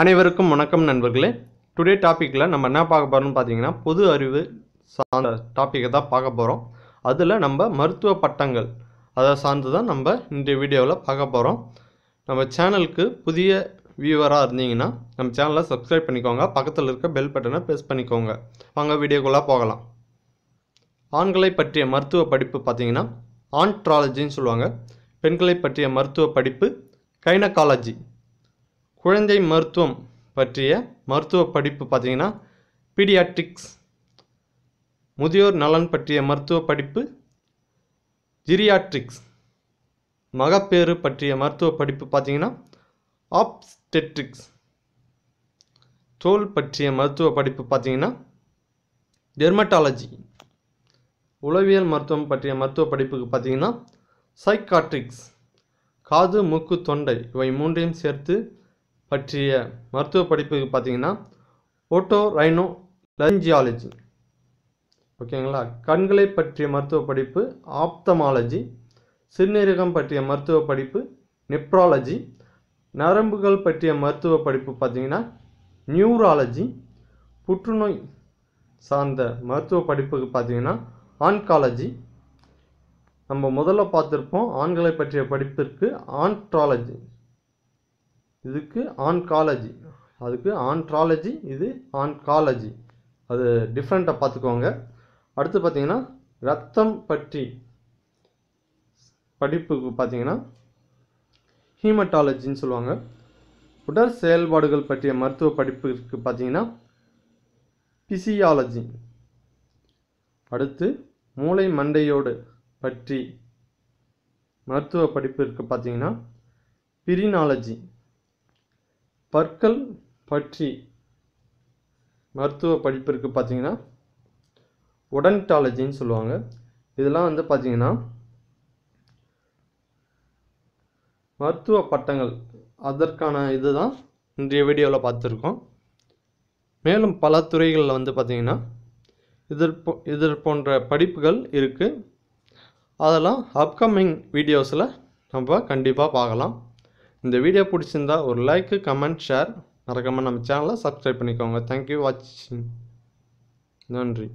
அனைவருக்கும் வணக்கம் நண்பர்களே டுடே டாப்பிக்கில் நம்ம என்ன பார்க்க போகிறோம்னு பார்த்தீங்கன்னா பொது அறிவு சார்ந்த டாப்பிக்கை தான் பார்க்க போகிறோம் அதில் நம்ம மருத்துவ பட்டங்கள் அதை சார்ந்து தான் நம்ம இந்த வீடியோவில் பார்க்க போகிறோம் நம்ம சேனலுக்கு புதிய வியூவராக இருந்தீங்கன்னா நம்ம சேனலை சப்ஸ்கிரைப் பண்ணிக்கோங்க பக்கத்தில் இருக்க பெல் பட்டனை ப்ரெஸ் பண்ணிக்கோங்க வாங்க வீடியோக்குள்ளே போகலாம் ஆண்களை பற்றிய மருத்துவ படிப்பு பார்த்திங்கன்னா ஆண்ட்ராலஜின்னு சொல்லுவாங்க பெண்களை பற்றிய மருத்துவ படிப்பு கைனகாலஜி குழந்தை மருத்துவம் பற்றிய மருத்துவ படிப்பு பார்த்தீங்கன்னா பீடியாட்ரிக்ஸ் முதியோர் நலன் பற்றிய மருத்துவ படிப்பு ஜிரியாட்ரிக்ஸ் மகப்பேறு பற்றிய மருத்துவ படிப்பு பார்த்தீங்கன்னா ஆப்ஸ்டெட்ரிக்ஸ் தோல் பற்றிய மருத்துவ படிப்பு பார்த்தீங்கன்னா டெர்மட்டாலஜி உளவியல் மருத்துவம் பற்றிய மருத்துவ படிப்புக்கு பார்த்தீங்கன்னா சைக்காட்ரிக்ஸ் காது மூக்கு தொண்டை இவை மூன்றையும் சேர்த்து பற்றிய மருத்துவ படிப்புக்கு பார்த்தீங்கன்னா ஓட்டோ ரைனோ லஞ்சியாலஜி ஓகேங்களா கண்களை பற்றிய மருத்துவ படிப்பு ஆப்தமாலஜி சிறுநீரகம் பற்றிய மருத்துவ படிப்பு நெப்ராலஜி நரம்புகள் பற்றிய மருத்துவ படிப்பு பார்த்தீங்கன்னா நியூராலஜி புற்றுநோய் சார்ந்த மருத்துவ படிப்புக்கு பார்த்தீங்கன்னா ஆன்காலஜி நம்ம முதல்ல பார்த்துருப்போம் ஆண்களை பற்றிய படிப்பிற்கு ஆண்ட்ராலஜி இதுக்கு ஆன்காலஜி அதுக்கு ஆன்ட்ராலஜி இது ஆன்காலஜி அது டிஃப்ரெண்ட்டாக பார்த்துக்கோங்க அடுத்து பார்த்தீங்கன்னா ரத்தம் பற்றி படிப்புக்கு பார்த்தீங்கன்னா ஹீமட்டாலஜின்னு சொல்லுவாங்க உடல் செயல்பாடுகள் பற்றிய மருத்துவ படிப்புக்கு பார்த்தீங்கன்னா பிசியாலஜி அடுத்து மூளை மண்டையோடு பற்றி மருத்துவ படிப்பு இருக்குது பார்த்தீங்கன்னா பிரினாலஜி பற்கள் பற்றி மருத்துவ படிப்பிற்கு பார்த்தீங்கன்னா உடன்டாலஜின்னு சொல்லுவாங்க இதெல்லாம் வந்து பார்த்தீங்கன்னா மருத்துவ பட்டங்கள் அதற்கான இது தான் இன்றைய வீடியோவில் பார்த்துருக்கோம் மேலும் பல துறைகளில் வந்து பார்த்திங்கன்னா இதற்போ இதர் போன்ற படிப்புகள் இருக்குது அதெல்லாம் அப்கமிங் வீடியோஸில் நம்ம கண்டிப்பாக பார்க்கலாம் இந்த வீடியோ பிடிச்சிருந்தா ஒரு லைக்கு கமெண்ட் ஷேர் மறக்காமல் நம்ம சேனலை சப்ஸ்கிரைப் பண்ணிக்கோங்க தேங்க்யூ வாட்சிங் நன்றி